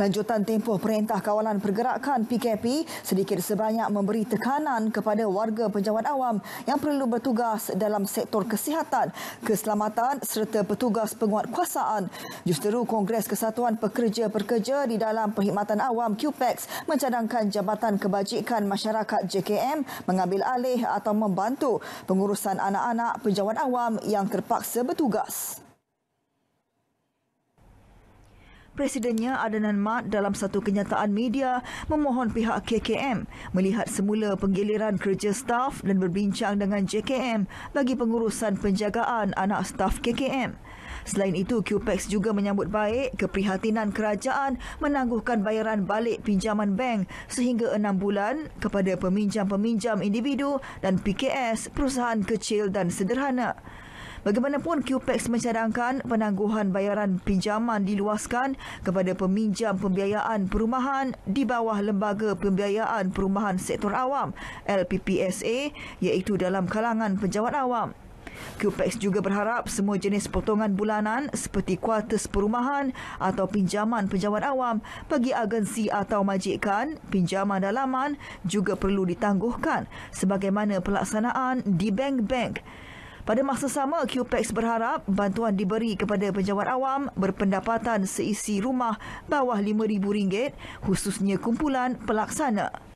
Lanjutan tempoh Perintah Kawalan Pergerakan PKP sedikit sebanyak memberi tekanan kepada warga penjawat awam yang perlu bertugas dalam sektor kesihatan, keselamatan serta petugas penguatkuasaan. Justeru Kongres Kesatuan Pekerja-Pekerja di dalam Perkhidmatan Awam QPEX mencadangkan Jabatan Kebajikan Masyarakat JKM mengambil alih atau membantu pengurusan anak-anak penjawat awam yang terpaksa bertugas. Presidennya Adnan Mat dalam satu kenyataan media memohon pihak KKM melihat semula penggiliran kerja staf dan berbincang dengan JKM bagi pengurusan penjagaan anak staf KKM. Selain itu, QPEX juga menyambut baik keprihatinan kerajaan menangguhkan bayaran balik pinjaman bank sehingga enam bulan kepada peminjam-peminjam individu dan PKS perusahaan kecil dan sederhana. Bagaimanapun, QPEX mencadangkan penangguhan bayaran pinjaman diluaskan kepada peminjam pembiayaan perumahan di bawah Lembaga Pembiayaan Perumahan Sektor Awam, LPPSA, iaitu dalam kalangan penjawat awam. QPEX juga berharap semua jenis potongan bulanan seperti kuartus perumahan atau pinjaman penjawat awam bagi agensi atau majikan, pinjaman dalaman juga perlu ditangguhkan sebagaimana pelaksanaan di bank-bank. Pada masa sama, QPEX berharap bantuan diberi kepada penjawat awam berpendapatan seisi rumah bawah RM5,000 khususnya kumpulan pelaksana.